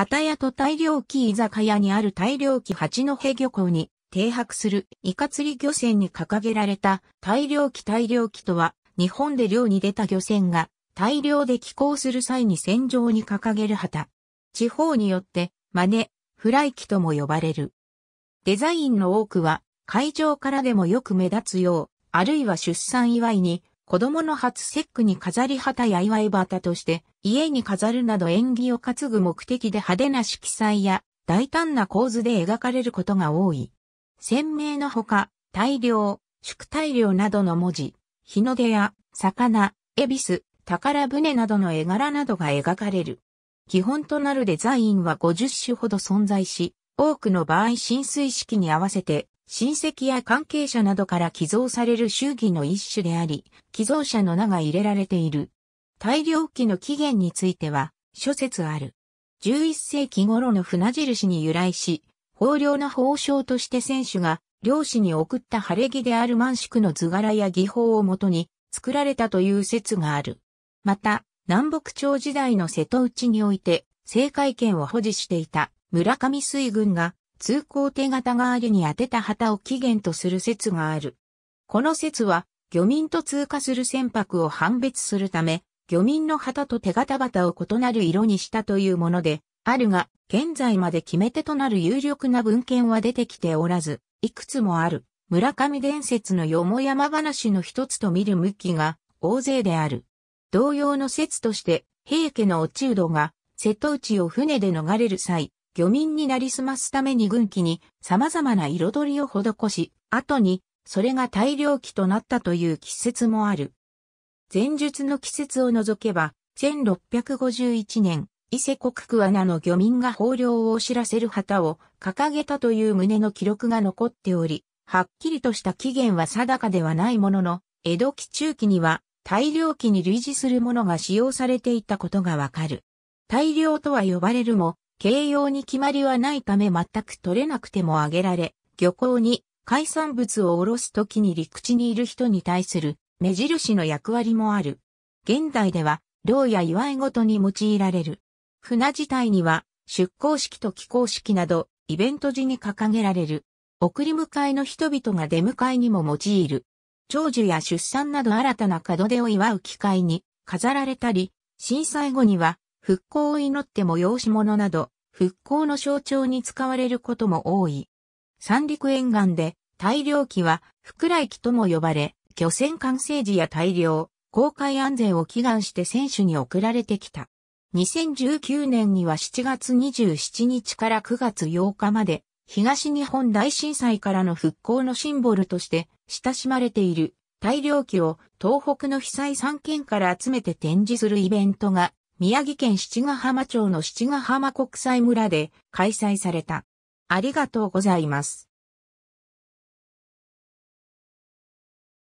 旗屋と大量期居酒屋にある大量期八戸漁港に停泊するイカ釣り漁船に掲げられた大量期大量期とは、日本で漁に出た漁船が大量で寄港する際に船上に掲げる旗。地方によって、真似、フライ機とも呼ばれる。デザインの多くは、会場からでもよく目立つよう、あるいは出産祝いに、子供の初節句に飾り旗や祝い旗として、家に飾るなど縁起を担ぐ目的で派手な色彩や大胆な構図で描かれることが多い。鮮明のほか、大量、宿大量などの文字、日の出や、魚、恵比寿、宝船などの絵柄などが描かれる。基本となるデザインは50種ほど存在し、多くの場合浸水式に合わせて親戚や関係者などから寄贈される祝儀の一種であり、寄贈者の名が入れられている。大量期の起源については、諸説ある。11世紀頃の船印に由来し、豊漁な宝章として選手が漁師に送った晴れ着である満宿の図柄や技法をもとに作られたという説がある。また、南北朝時代の瀬戸内において、政界権を保持していた村上水軍が通行手形代わりに当てた旗を起源とする説がある。この説は、漁民と通過する船舶を判別するため、漁民の旗と手形旗を異なる色にしたというもので、あるが、現在まで決め手となる有力な文献は出てきておらず、いくつもある、村上伝説のよもやま話の一つと見る向きが、大勢である。同様の説として、平家の落人が、瀬戸内を船で逃れる際、漁民になりすますために軍旗に様々な彩りを施し、後にそれが大量期となったという季節もある。前述の季節を除けば、1651年、伊勢国区穴の漁民が豊漁を知らせる旗を掲げたという旨の記録が残っており、はっきりとした期限は定かではないものの、江戸期中期には大量期に類似するものが使用されていたことがわかる。大量とは呼ばれるも、形容に決まりはないため全く取れなくてもあげられ、漁港に海産物をおろすときに陸地にいる人に対する目印の役割もある。現代では、漁や祝いごとに用いられる。船自体には、出港式と帰港式など、イベント時に掲げられる。送り迎えの人々が出迎えにも用いる。長寿や出産など新たな門出を祝う機会に飾られたり、震災後には復興を祈って催し物など、復興の象徴に使われることも多い。三陸沿岸で、大漁期は、福来期とも呼ばれ、漁船完成時や大漁、航海安全を祈願して選手に送られてきた。2019年には7月27日から9月8日まで、東日本大震災からの復興のシンボルとして親しまれている大漁期を東北の被災3県から集めて展示するイベントが宮城県七ヶ浜町の七ヶ浜国際村で開催された。ありがとうございます。